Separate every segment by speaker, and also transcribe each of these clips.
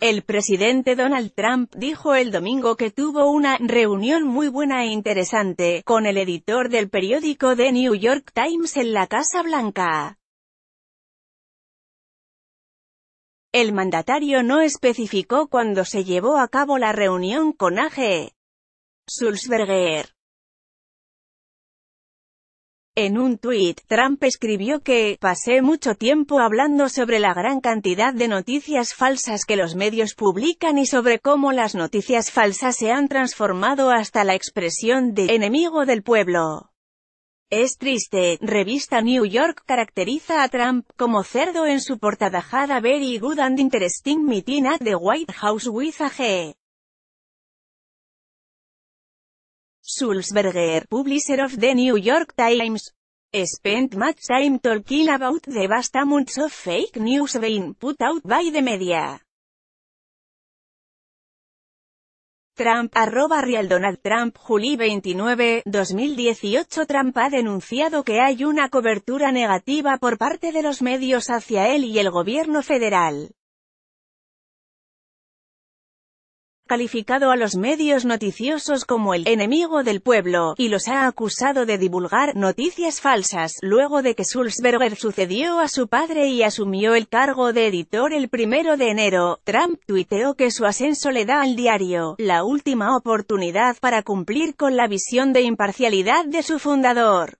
Speaker 1: El presidente Donald Trump dijo el domingo que tuvo una reunión muy buena e interesante con el editor del periódico The New York Times en la Casa Blanca. El mandatario no especificó cuándo se llevó a cabo la reunión con A.G. Sulzberger. En un tuit, Trump escribió que, pasé mucho tiempo hablando sobre la gran cantidad de noticias falsas que los medios publican y sobre cómo las noticias falsas se han transformado hasta la expresión de enemigo del pueblo. Es triste, revista New York caracteriza a Trump como cerdo en su portada very good and interesting meeting at the White House with a Sulzberger, publisher of the New York Times, spent much time talking about the vast amounts of fake news being put out by the media. Trump, arroba real Donald Trump, Juli 29, 2018 Trump ha denunciado que hay una cobertura negativa por parte de los medios hacia él y el gobierno federal. calificado a los medios noticiosos como el enemigo del pueblo, y los ha acusado de divulgar noticias falsas, luego de que Sulzberger sucedió a su padre y asumió el cargo de editor el primero de enero. Trump tuiteó que su ascenso le da al diario la última oportunidad para cumplir con la visión de imparcialidad de su fundador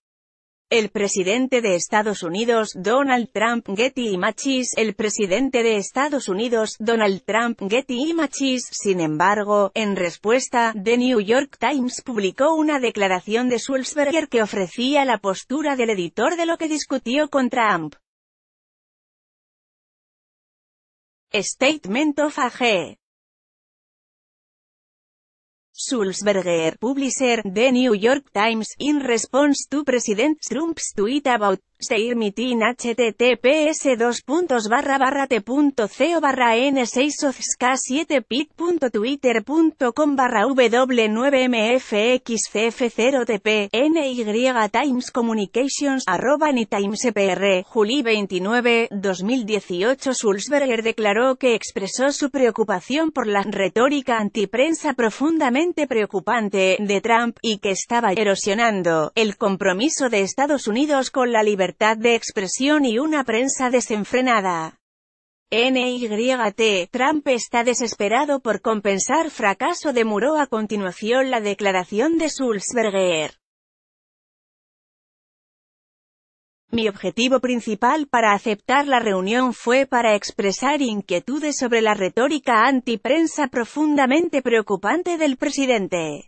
Speaker 1: el presidente de Estados Unidos, Donald Trump, Getty Machis, el presidente de Estados Unidos, Donald Trump, Getty machis. sin embargo, en respuesta, The New York Times publicó una declaración de Sulzberger que ofrecía la postura del editor de lo que discutió con Trump. Statement of AG Sulzberger, publisher, The New York Times, in response to President Trump's tweet about Seguir mi https 2 barra barra n 6 k 7 pittwittercom barra w9mfxcf0tp Y times communications arroba PR, Juli 29, 2018 Sulzberger declaró que expresó su preocupación por la retórica antiprensa profundamente preocupante de Trump y que estaba erosionando el compromiso de Estados Unidos con la libertad de expresión y una prensa desenfrenada. NYT, Trump está desesperado por compensar fracaso de Muro a continuación la declaración de Sulzberger. Mi objetivo principal para aceptar la reunión fue para expresar inquietudes sobre la retórica antiprensa profundamente preocupante del presidente.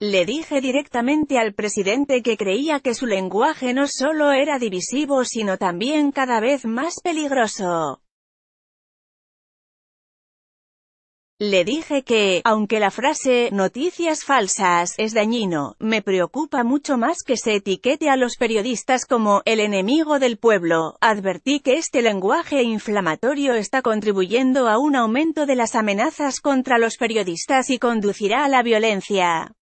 Speaker 1: Le dije directamente al presidente que creía que su lenguaje no solo era divisivo sino también cada vez más peligroso. Le dije que, aunque la frase «noticias falsas» es dañino, me preocupa mucho más que se etiquete a los periodistas como «el enemigo del pueblo». Advertí que este lenguaje inflamatorio está contribuyendo a un aumento de las amenazas contra los periodistas y conducirá a la violencia.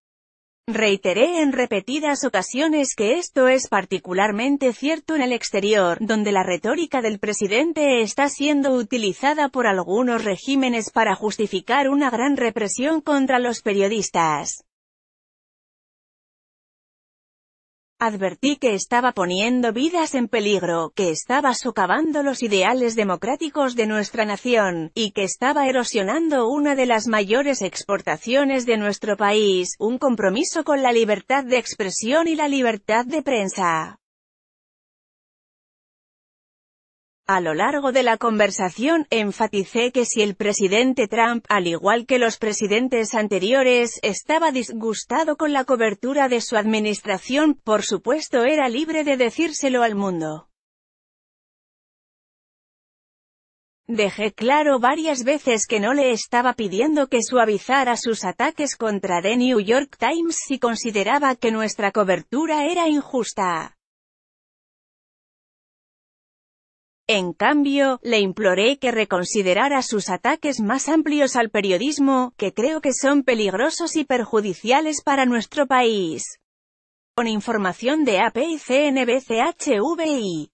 Speaker 1: Reiteré en repetidas ocasiones que esto es particularmente cierto en el exterior, donde la retórica del presidente está siendo utilizada por algunos regímenes para justificar una gran represión contra los periodistas. Advertí que estaba poniendo vidas en peligro, que estaba socavando los ideales democráticos de nuestra nación, y que estaba erosionando una de las mayores exportaciones de nuestro país, un compromiso con la libertad de expresión y la libertad de prensa. A lo largo de la conversación, enfaticé que si el presidente Trump, al igual que los presidentes anteriores, estaba disgustado con la cobertura de su administración, por supuesto era libre de decírselo al mundo. Dejé claro varias veces que no le estaba pidiendo que suavizara sus ataques contra The New York Times si consideraba que nuestra cobertura era injusta. En cambio, le imploré que reconsiderara sus ataques más amplios al periodismo, que creo que son peligrosos y perjudiciales para nuestro país. Con información de AP y CNBCHVI.